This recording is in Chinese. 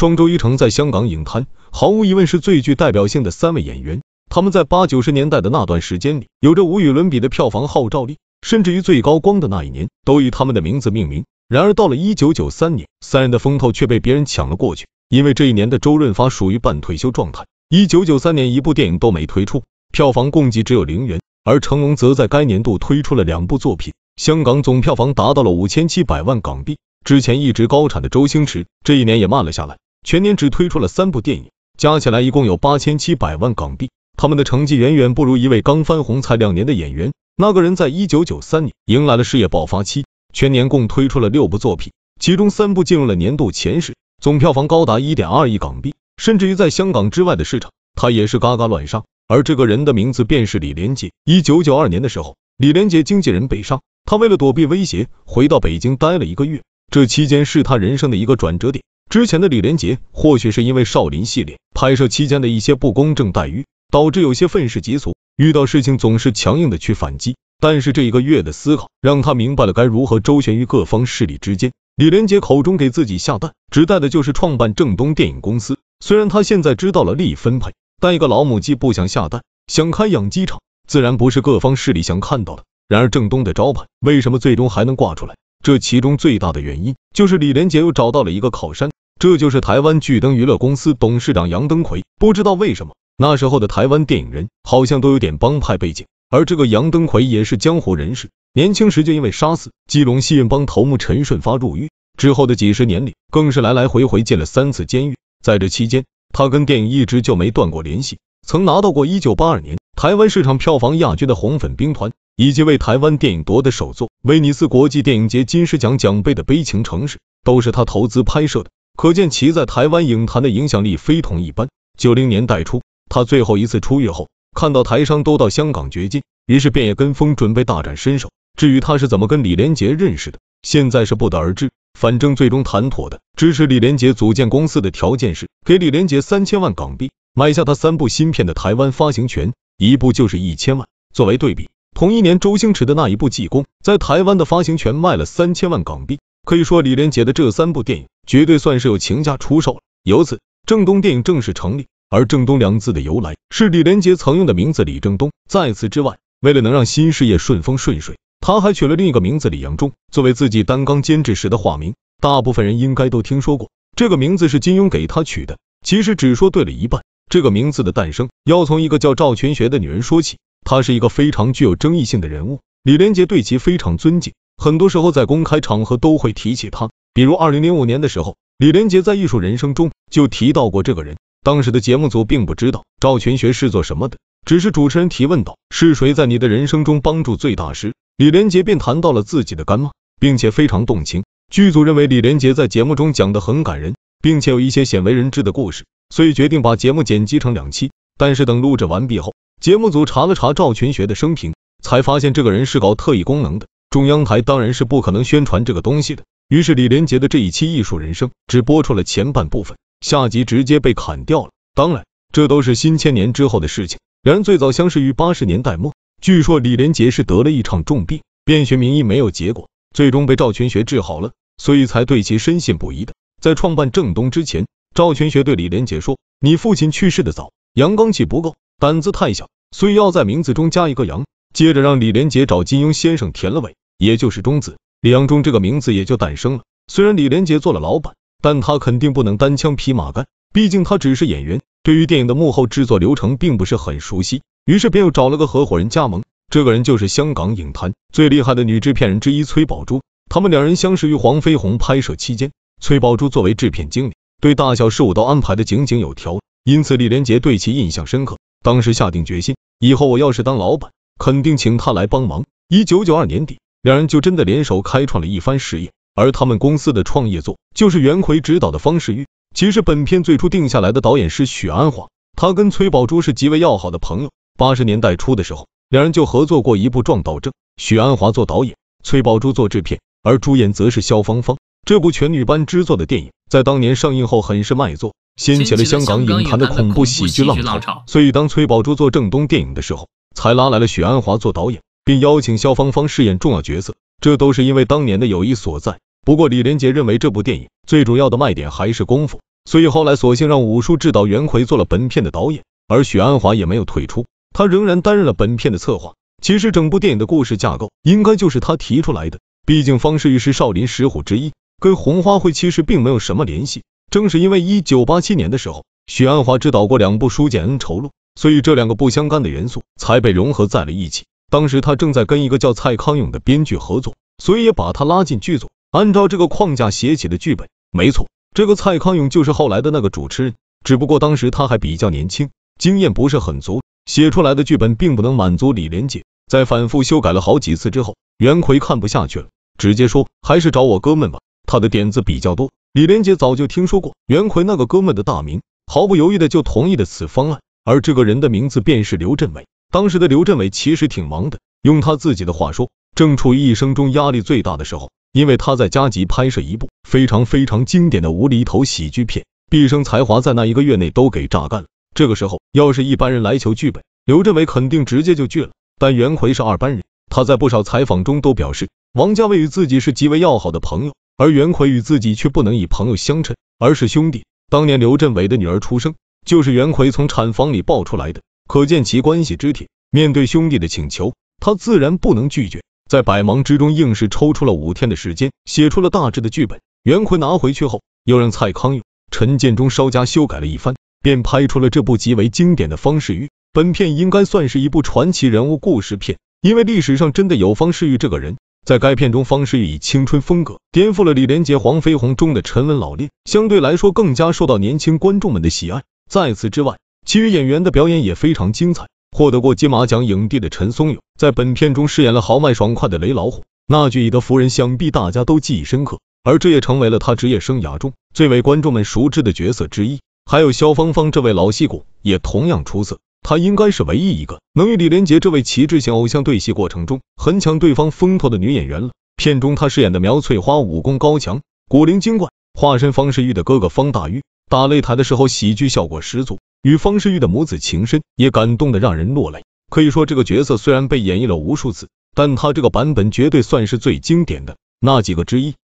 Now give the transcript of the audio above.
双周一成在香港影坛毫无疑问是最具代表性的三位演员，他们在八九十年代的那段时间里有着无与伦比的票房号召力，甚至于最高光的那一年都以他们的名字命名。然而到了一九九三年，三人的风头却被别人抢了过去，因为这一年的周润发属于半退休状态，一九九三年一部电影都没推出，票房共计只有零元。而成龙则在该年度推出了两部作品，香港总票房达到了五千七百万港币。之前一直高产的周星驰这一年也慢了下来。全年只推出了三部电影，加起来一共有八千七百万港币。他们的成绩远远不如一位刚翻红才两年的演员。那个人在一九九三年迎来了事业爆发期，全年共推出了六部作品，其中三部进入了年度前十，总票房高达一点二亿港币。甚至于在香港之外的市场，他也是嘎嘎乱杀。而这个人的名字便是李连杰。一九九二年的时候，李连杰经纪人被杀，他为了躲避威胁，回到北京待了一个月。这期间是他人生的一个转折点。之前的李连杰或许是因为少林系列拍摄期间的一些不公正待遇，导致有些愤世嫉俗，遇到事情总是强硬的去反击。但是这一个月的思考，让他明白了该如何周旋于各方势力之间。李连杰口中给自己下蛋，指代的就是创办正东电影公司。虽然他现在知道了利益分配，但一个老母鸡不想下蛋，想开养鸡场，自然不是各方势力想看到的。然而正东的招牌为什么最终还能挂出来？这其中最大的原因就是李连杰又找到了一个靠山。这就是台湾巨灯娱乐公司董事长杨登魁。不知道为什么，那时候的台湾电影人好像都有点帮派背景，而这个杨登魁也是江湖人士。年轻时就因为杀死基隆西运帮头目陈顺发入狱，之后的几十年里更是来来回回进了三次监狱。在这期间，他跟电影一直就没断过联系，曾拿到过1982年台湾市场票房亚军的《红粉兵团》，以及为台湾电影夺得首座威尼斯国际电影节金狮奖奖杯的《悲情城市》，都是他投资拍摄的。可见其在台湾影坛的影响力非同一般。九零年代初，他最后一次出狱后，看到台商都到香港掘金，于是便也跟风准备大展身手。至于他是怎么跟李连杰认识的，现在是不得而知。反正最终谈妥的，支持李连杰组建公司的条件是给李连杰三千万港币，买下他三部新片的台湾发行权，一部就是一千万。作为对比，同一年周星驰的那一部《济公》在台湾的发行权卖了三千万港币。可以说，李连杰的这三部电影。绝对算是有情价出售了。由此，郑东电影正式成立。而“郑东”两字的由来是李连杰曾用的名字李正东。在此之外，为了能让新事业顺风顺水，他还取了另一个名字李阳中，作为自己担纲监制时的化名。大部分人应该都听说过这个名字是金庸给他取的，其实只说对了一半。这个名字的诞生要从一个叫赵群学的女人说起，她是一个非常具有争议性的人物。李连杰对其非常尊敬，很多时候在公开场合都会提起他。比如二零零五年的时候，李连杰在《艺术人生》中就提到过这个人。当时的节目组并不知道赵群学是做什么的，只是主持人提问道是谁在你的人生中帮助最大时，李连杰便谈到了自己的干妈，并且非常动情。剧组认为李连杰在节目中讲的很感人，并且有一些鲜为人知的故事，所以决定把节目剪辑成两期。但是等录制完毕后，节目组查了查赵群学的生平，才发现这个人是搞特异功能的。中央台当然是不可能宣传这个东西的。于是李连杰的这一期艺术人生只播出了前半部分，下集直接被砍掉了。当然，这都是新千年之后的事情。两人最早相识于八十年代末，据说李连杰是得了一场重病，便学名医没有结果，最终被赵全学治好了，所以才对其深信不疑的。在创办正东之前，赵全学对李连杰说：“你父亲去世的早，阳刚气不够，胆子太小，所以要在名字中加一个阳。”接着让李连杰找金庸先生填了尾，也就是中子。李阳中这个名字也就诞生了。虽然李连杰做了老板，但他肯定不能单枪匹马干，毕竟他只是演员，对于电影的幕后制作流程并不是很熟悉。于是便又找了个合伙人加盟，这个人就是香港影坛最厉害的女制片人之一崔宝珠。他们两人相识于黄飞鸿拍摄期间，崔宝珠作为制片经理，对大小事务都安排的井井有条，因此李连杰对其印象深刻。当时下定决心，以后我要是当老板，肯定请他来帮忙。一九九二年底。两人就真的联手开创了一番事业，而他们公司的创业作就是袁奎执导的《方世玉》。其实本片最初定下来的导演是许鞍华，他跟崔宝珠是极为要好的朋友。八十年代初的时候，两人就合作过一部《撞倒正》，许鞍华做导演，崔宝珠做制片，而主演则是肖芳芳。这部全女班制作的电影在当年上映后很是卖座，掀起了香港影坛的恐怖喜剧浪潮。所以当崔宝珠做正东电影的时候，才拉来了许鞍华做导演。并邀请肖芳芳饰演重要角色，这都是因为当年的友谊所在。不过李连杰认为这部电影最主要的卖点还是功夫，所以后来索性让武术指导袁奎做了本片的导演，而许鞍华也没有退出，他仍然担任了本片的策划。其实整部电影的故事架构应该就是他提出来的，毕竟方世玉是少林十虎之一，跟红花会其实并没有什么联系。正是因为一九八七年的时候，许鞍华执导过两部《书剑恩仇录》，所以这两个不相干的元素才被融合在了一起。当时他正在跟一个叫蔡康永的编剧合作，所以也把他拉进剧组，按照这个框架写起的剧本。没错，这个蔡康永就是后来的那个主持人，只不过当时他还比较年轻，经验不是很足，写出来的剧本并不能满足李连杰。在反复修改了好几次之后，袁奎看不下去了，直接说还是找我哥们吧，他的点子比较多。李连杰早就听说过袁奎那个哥们的大名，毫不犹豫的就同意了此方案，而这个人的名字便是刘镇伟。当时的刘镇伟其实挺忙的，用他自己的话说，正处于一生中压力最大的时候，因为他在加急拍摄一部非常非常经典的无厘头喜剧片，毕生才华在那一个月内都给榨干了。这个时候要是一般人来求剧本，刘镇伟肯定直接就拒了。但袁奎是二班人，他在不少采访中都表示，王家卫与自己是极为要好的朋友，而袁奎与自己却不能以朋友相称，而是兄弟。当年刘镇伟的女儿出生，就是袁奎从产房里抱出来的。可见其关系之铁。面对兄弟的请求，他自然不能拒绝，在百忙之中硬是抽出了五天的时间，写出了大致的剧本。袁奎拿回去后，又让蔡康永、陈建中稍加修改了一番，便拍出了这部极为经典的《方世玉》。本片应该算是一部传奇人物故事片，因为历史上真的有方世玉这个人。在该片中，方世玉以青春风格颠覆了《李连杰黄飞鸿》中的沉稳老练，相对来说更加受到年轻观众们的喜爱。在此之外，其余演员的表演也非常精彩。获得过金马奖影帝的陈松勇，在本片中饰演了豪迈爽快的雷老虎，那句以德服人想必大家都记忆深刻，而这也成为了他职业生涯中最为观众们熟知的角色之一。还有肖芳芳这位老戏骨也同样出色，她应该是唯一一个能与李连杰这位旗帜性偶像对戏过程中，很抢对方风头的女演员了。片中她饰演的苗翠花武功高强，古灵精怪，化身方世玉的哥哥方大玉，打擂台的时候喜剧效果十足。与方世玉的母子情深也感动的让人落泪。可以说，这个角色虽然被演绎了无数次，但他这个版本绝对算是最经典的那几个之一。